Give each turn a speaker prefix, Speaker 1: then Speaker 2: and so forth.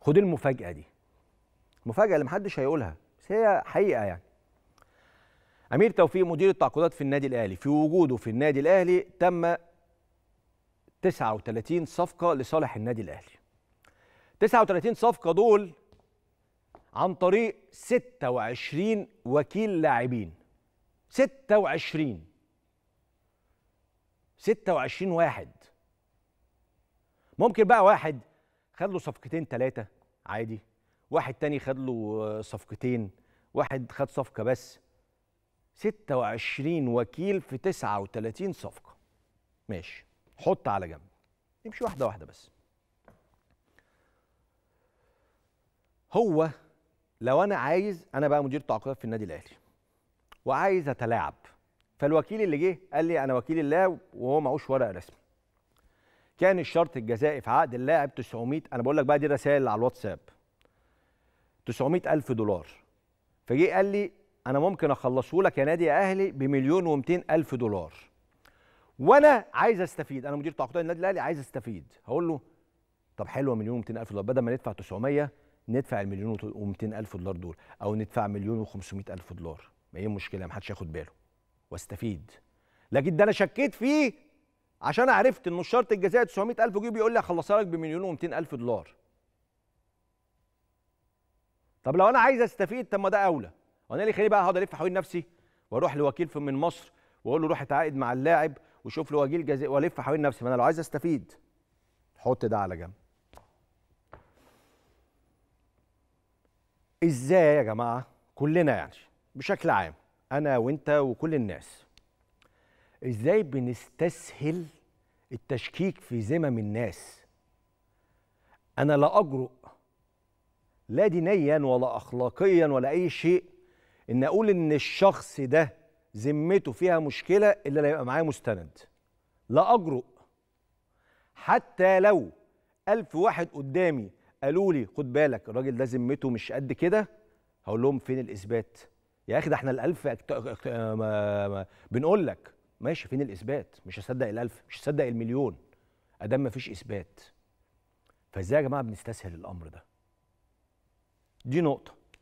Speaker 1: خد المفاجاه دي مفاجاه اللي محدش هيقولها بس هي حقيقه يعني امير توفيق مدير التعاقدات في النادي الاهلي في وجوده في النادي الاهلي تم 39 صفقه لصالح النادي الاهلي 39 صفقه دول عن طريق 26 وكيل لاعبين 26 26 واحد ممكن بقى واحد خد له صفقتين ثلاثه عادي واحد تاني خد له آه، صفقتين واحد خد صفقه بس 26 وكيل في 39 صفقه ماشي حط على جنب نمشي واحده واحده بس هو لو انا عايز انا بقى مدير تعاقدات في النادي الاهلي وعايز اتلاعب فالوكيل اللي جه قال لي انا وكيل الله وهو معهوش ورقه رسمي كان الشرط الجزائي في عقد اللاعب 900 انا بقول لك بقى دي رسائل على الواتساب 900 الف دولار فجي قال لي انا ممكن اخلصه لك يا نادي يا اهلي بمليون و الف دولار وانا عايز استفيد انا مدير تعاقدات النادي الاهلي عايز استفيد هقول له طب حلوه مليون و الف دولار بدل ما ندفع 900 ندفع المليون و الف دولار دول او ندفع مليون و الف دولار ما هي المشكله ما حدش ياخد باله واستفيد لكن ده انا شكيت فيه عشان عرفت انه الشرط الجزائي 900000 جنيه بيقول لي هخلصها لك بمليون و200000 دولار طب لو انا عايز استفيد طب ما ده اولى وانا اللي خليه بقى هقعد الف حوالين نفسي واروح لوكيل من مصر واقول له روح اتعاقد مع اللاعب وشوف له وكيل جزائي والف حوالين نفسي ما انا لو عايز استفيد حط ده على جنب ازاي يا جماعه كلنا يعني بشكل عام انا وانت وكل الناس ازاي بنستسهل التشكيك في ذمم الناس انا لا اجرؤ لا دينيا ولا اخلاقيا ولا اي شيء ان اقول ان الشخص ده ذمته فيها مشكله الا لا يبقى معاه مستند لا اجرؤ حتى لو ألف واحد قدامي قالوا لي خد بالك الراجل ده ذمته مش قد كده هقول لهم فين الإثبات يا أخي ده احنا الألف أكت... بنقول لك ماشي فين الاثبات مش هصدق الالف مش هصدق المليون ادام مفيش اثبات فازاي يا جماعه بنستسهل الامر ده دي نقطه